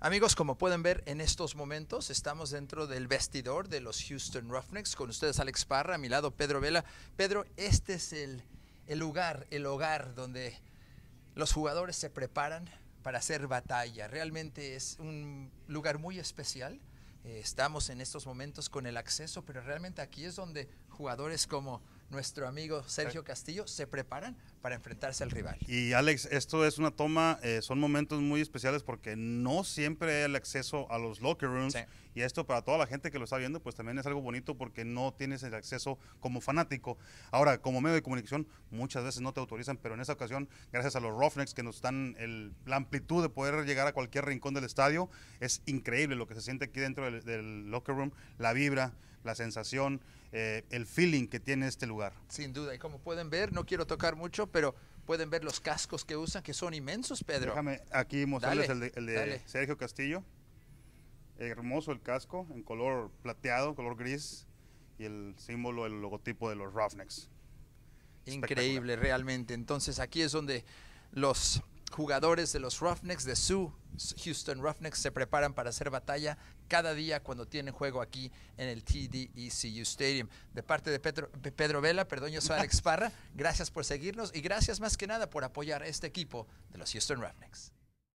Amigos, como pueden ver en estos momentos, estamos dentro del vestidor de los Houston Roughnecks. Con ustedes Alex Parra, a mi lado Pedro Vela. Pedro, este es el, lugar, el hogar donde los jugadores se preparan para hacer batalla. Realmente es un lugar muy especial. Eh, estamos en estos momentos con el acceso, pero realmente aquí es donde jugadores como nuestro amigo Sergio eh. Castillo, se preparan para enfrentarse al rival. Y Alex, esto es una toma, eh, son momentos muy especiales porque no siempre hay el acceso a los locker rooms. Y esto para toda la gente que lo está viendo, pues también es algo bonito porque no tienes el acceso como fanático. Ahora, como medio de comunicación, muchas veces no te autorizan, pero en esta ocasión, gracias a los Roughnecks que nos dan el, la amplitud de poder llegar a cualquier rincón del estadio, es increíble lo que se siente aquí dentro del, locker room, la vibra, la sensación, eh, el feeling que tiene este lugar. Sin duda, y como pueden ver, no quiero tocar mucho, pero pueden ver los cascos que usan, que son inmensos, Pedro. Déjame aquí mostrarles el de Sergio Castillo hermoso el casco en color plateado, color gris y el símbolo, el logotipo de los Roughnecks. Increíble, realmente. Entonces aquí es donde los jugadores de los Roughnecks, de su Houston Roughnecks, se preparan para hacer batalla cada día cuando tienen juego aquí en el TDECU Stadium. De parte de Pedro, Pedro Vela, perdón, yo soy Alex Parra. Gracias por seguirnos y gracias más que nada por apoyar a este equipo de los Houston Roughnecks.